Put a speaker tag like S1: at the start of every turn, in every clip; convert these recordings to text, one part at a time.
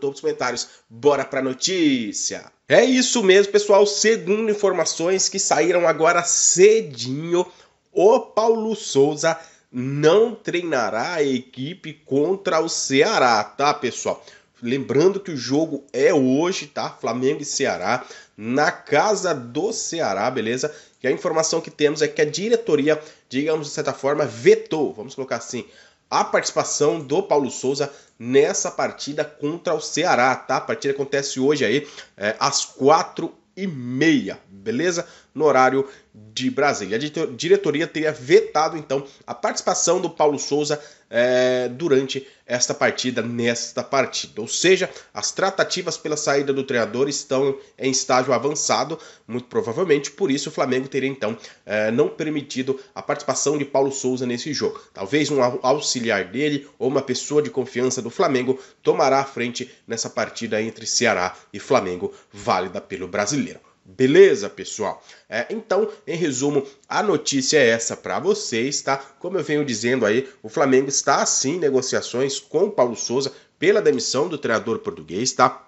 S1: topo dos comentários. Bora pra notícia! É isso mesmo, pessoal. Segundo informações que saíram agora cedinho, o Paulo Souza não treinará a equipe contra o Ceará, tá, pessoal? Lembrando que o jogo é hoje, tá? Flamengo e Ceará, na casa do Ceará, beleza? E a informação que temos é que a diretoria, digamos de certa forma, vetou, vamos colocar assim, a participação do Paulo Souza nessa partida contra o Ceará, tá? A partida acontece hoje aí é, às quatro e meia, beleza? no horário de Brasília. A diretoria teria vetado então a participação do Paulo Souza é, durante esta partida, nesta partida. Ou seja, as tratativas pela saída do treinador estão em estágio avançado, muito provavelmente, por isso o Flamengo teria então é, não permitido a participação de Paulo Souza nesse jogo. Talvez um auxiliar dele ou uma pessoa de confiança do Flamengo tomará a frente nessa partida entre Ceará e Flamengo, válida pelo brasileiro. Beleza, pessoal? É, então, em resumo, a notícia é essa para vocês, tá? Como eu venho dizendo aí, o Flamengo está sim em negociações com o Paulo Souza pela demissão do treinador português, tá?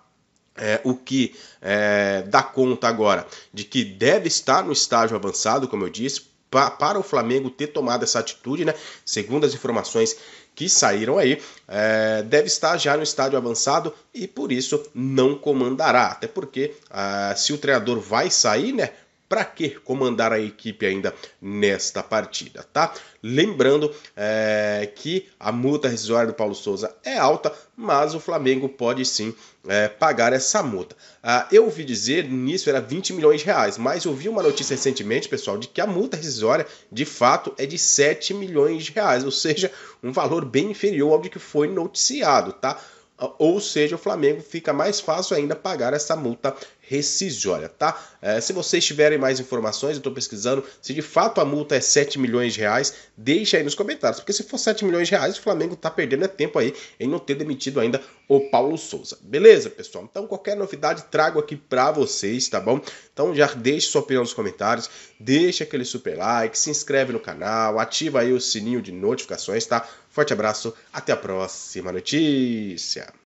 S1: É, o que é, dá conta agora de que deve estar no estágio avançado, como eu disse, para o Flamengo ter tomado essa atitude, né? Segundo as informações que saíram aí, é, deve estar já no estádio avançado e por isso não comandará. Até porque ah, se o treinador vai sair, né? para que comandar a equipe ainda nesta partida, tá? Lembrando é, que a multa rescisória do Paulo Souza é alta, mas o Flamengo pode sim é, pagar essa multa. Ah, eu ouvi dizer, nisso era 20 milhões de reais, mas eu vi uma notícia recentemente, pessoal, de que a multa rescisória de fato é de 7 milhões de reais, ou seja, um valor bem inferior ao de que foi noticiado, tá? Ah, ou seja, o Flamengo fica mais fácil ainda pagar essa multa rescisória, tá? É, se vocês tiverem mais informações, eu estou pesquisando, se de fato a multa é 7 milhões de reais, deixa aí nos comentários, porque se for 7 milhões de reais, o Flamengo está perdendo é tempo aí em não ter demitido ainda o Paulo Souza. Beleza, pessoal? Então qualquer novidade trago aqui para vocês, tá bom? Então já deixe sua opinião nos comentários, deixa aquele super like, se inscreve no canal, ativa aí o sininho de notificações, tá? Forte abraço, até a próxima notícia.